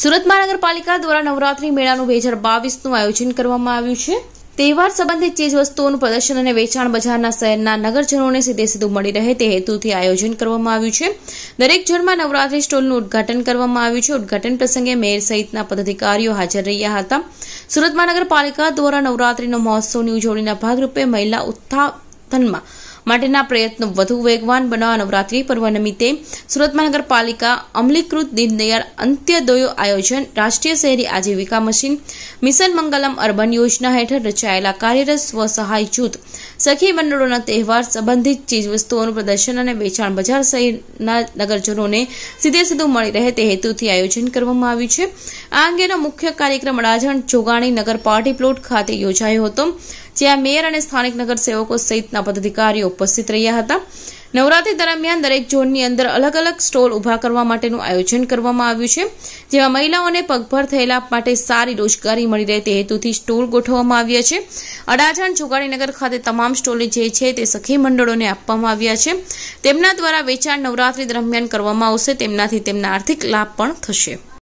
સુરત મહાનગરપાલિકા દ્વારા નવરાત્રી મેળાનું બે હજાર બાવીસનું આયોજન કરવામાં આવ્યું છે તહેવાર સંબંધિત ચીજ વસ્તુઓનું પ્રદર્શન અને વેચાણ બજારના શહેરના નગરજનોને સીધે સીધું મળી રહે તે હેતુથી આયોજન કરવામાં આવ્યું છે દરેક જણમાં નવરાત્રી સ્ટોલનું ઉદઘાટન કરવામાં આવ્યું છે ઉદઘાટન પ્રસંગે મેયર સહિતના પદાધિકારીઓ હાજર રહ્યા હતા સુરત મહાનગરપાલિકા દ્વારા નવરાત્રીનો મહોત્સવની ઉજવણીના ભાગરૂપે મહિલા ઉત્થાપનમાં માટેના પ્રયત્નો વધુ વેગવાન બનાવવા નવરાત્રી પર્વ નિમિત્તે સુરત મહાનગરપાલિકા અમલીકૃત દીનદયાળ અંત્યદયો આયોજન રાષ્ટ્રીય શહેરી આજીવિકા મિશન મિશન મંગલમ અર્બન યોજના હેઠળ રચાયેલા કાર્યરત સ્વસહાય જૂથ સખી મંડળોના તહેવાર સંબંધિત ચીજવસ્તુઓનું પ્રદર્શન અને વેચાણ બજાર શહેરના નગરજનોને સીધે સીધું મળી રહે તે હેતુથી આયોજન કરવામાં આવ્યું છે આ અંગેનો મુખ્ય કાર્યક્રમ અડાજણ જોગાણી નગર પાર્ટી પ્લોટ ખાતે યોજાયો હતો જ્યાં મેયર અને સ્થાનિક નગરસેવકો સહિતના પદાધિકારીઓ ઉપસ્થિત રહ્યા હતા નવરાત્રી દરમિયાન દરેક ઝોનની અંદર અલગ અલગ સ્ટોલ ઉભા કરવા માટેનું આયોજન કરવામાં આવ્યું છે જેમાં મહિલાઓને પગભર થયેલા માટે સારી રોજગારી મળી રહે તે હેતુથી સ્ટોલ ગોઠવવામાં આવ્યા છે અડાજણ જોગાણીનગર ખાતે તમામ સ્ટોલે જે છે તે સખી મંડળોને આપવામાં આવ્યા છે તેમના દ્વારા વેચાણ નવરાત્રી દરમિયાન કરવામાં આવશે તેમનાથી તેમના આર્થિક લાભ પણ થશે